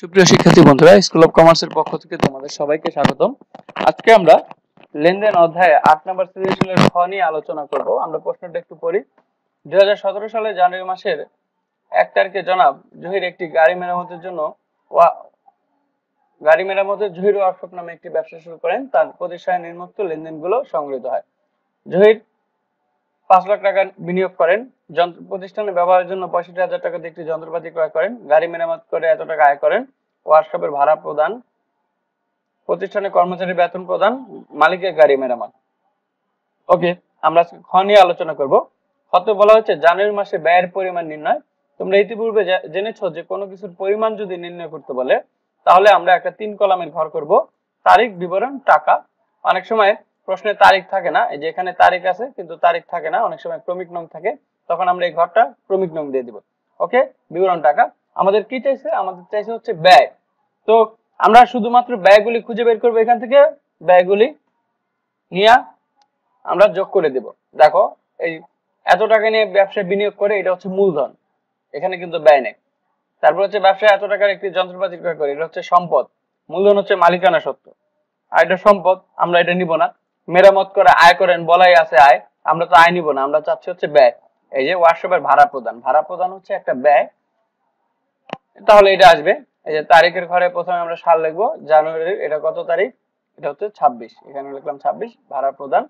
সুপ্রিয় শিক্ষার্থী বন্ধুরা স্কুল অফ কমার্সের পক্ষ থেকে তোমাদের সবাইকে স্বাগতম আজকে আমরা লেনদেন অধ্যায়ে আট নম্বর সৃজনশীলের খ নিয়ে আলোচনা করব আমরা প্রশ্নটা একটু পড়ি দুই সালে জানুয়ারি মাসের এক তারিখে জনাব জহির একটি গাড়ি মেরামতের জন্য গাড়ি মেরামতের জহির ওয়ার্কশপ নামে একটি ব্যবসা শুরু করেন তার প্রতিষ্ঠানের নির্মুক্ত লেনদেনগুলো সংগৃহীত হয় জহির পাঁচ লাখ টাকা বিনিয়োগ করেন যন্ত্র প্রতিষ্ঠানে ব্যবহারের জন্য পঁয়ষট্টি হাজার টাকা দিয়ে একটি যন্ত্রপাতি ক্রয় করেন গাড়ি মেরামত করে এত টাকা আয় করেন ওয়ার্কশপের ভাড়া প্রদান প্রতিষ্ঠানে কর্মচারী বেতন প্রদান মালিকের গাড়ি মেরামত ওকে আমরা আজকে খ নিয়ে আলোচনা করব কত বলা হচ্ছে জানুয়ারি মাসে ব্যয়ের পরিমাণ নির্ণয় তোমরা ইতিপূর্বে জেনেছ যে কোনো কিছুর পরিমাণ যদি নির্ণয় করতে বলে তাহলে আমরা একটা তিন কলামের ঘর করব তারিখ বিবরণ টাকা অনেক সময় প্রশ্নের তারিখ থাকে না এই যে এখানে তারিখ আছে কিন্তু তারিখ থাকে না অনেক সময় ক্রমিক নং থাকে তখন আমরা এই ঘরটা ক্রমিক নং দিয়ে দিব ওকে বিবরণ টাকা আমাদের কি চাইছে আমাদের চাইছে হচ্ছে ব্যয় তো আমরা শুধুমাত্র ব্যয়গুলি খুঁজে বের করবো এখান থেকে ব্যয়গুলি নিয়ে আমরা যোগ করে দেব দেখো এই এত টাকা নিয়ে ব্যবসায় বিনিয়োগ করে এটা হচ্ছে মূলধন এখানে কিন্তু ব্যয় নেই তারপর হচ্ছে ব্যবসায় এত টাকার একটি যন্ত্রপাতি ক্রয় করে এটা হচ্ছে সম্পদ মূলধন হচ্ছে মালিকানা সত্য আর এটা সম্পদ আমরা এটা নিব না মেরামত করে আয় করেন বলাই আছে আয় আমরা তো আয় নিব না আমরা চাচ্ছি হচ্ছে ব্যয় এই যে ওয়ার্কশপের ভাড়া প্রদান ভাড়া প্রদান হচ্ছে একটা ব্যয় তাহলে এটা আসবে এই যে তারিখের ঘরে প্রথমে আমরা সাল লিখবো জানুয়ারির এটা কত তারিখ এটা হচ্ছে ছাব্বিশ এখানে লিখলাম ছাব্বিশ ভাড়া প্রদান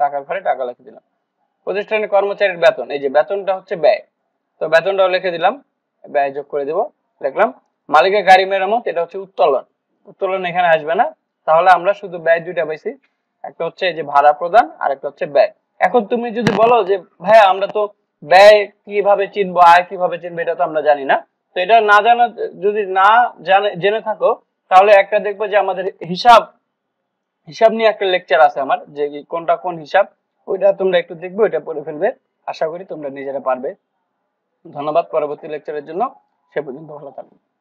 টাকার ঘরে টাকা লিখে দিলাম প্রতিষ্ঠানের কর্মচারীর বেতন এই যে বেতনটা হচ্ছে ব্যয় তো বেতনটাও লিখে দিলাম ব্যয় যোগ করে দিব লিখলাম মালিকের গাড়ি মেরামত এটা হচ্ছে উত্তোলন উত্তোলন এখানে আসবে না তাহলে আমরা শুধু ব্যয় দুইটা পাইছি একটা হচ্ছে এই যে ভাড়া প্রদান আর একটা হচ্ছে ব্যয় এখন তুমি যদি বলো যে ভাইয়া আমরা তো ব্যয় কিভাবে চিনবো আয় কিভাবে চিনবো এটা তো আমরা জানি না তো এটা না জানা যদি না জানে জেনে থাকো তাহলে একটা দেখবো যে আমাদের হিসাব হিসাব নিয়ে একটা লেকচার আছে আমার যে কোনটা কোন হিসাব ওইটা তোমরা একটু দেখবে ওইটা পড়ে ফেলবে আশা করি তোমরা নিজেরা পারবে ধন্যবাদ পরবর্তী লেকচারের জন্য সে পর্যন্ত ভালো থাকবে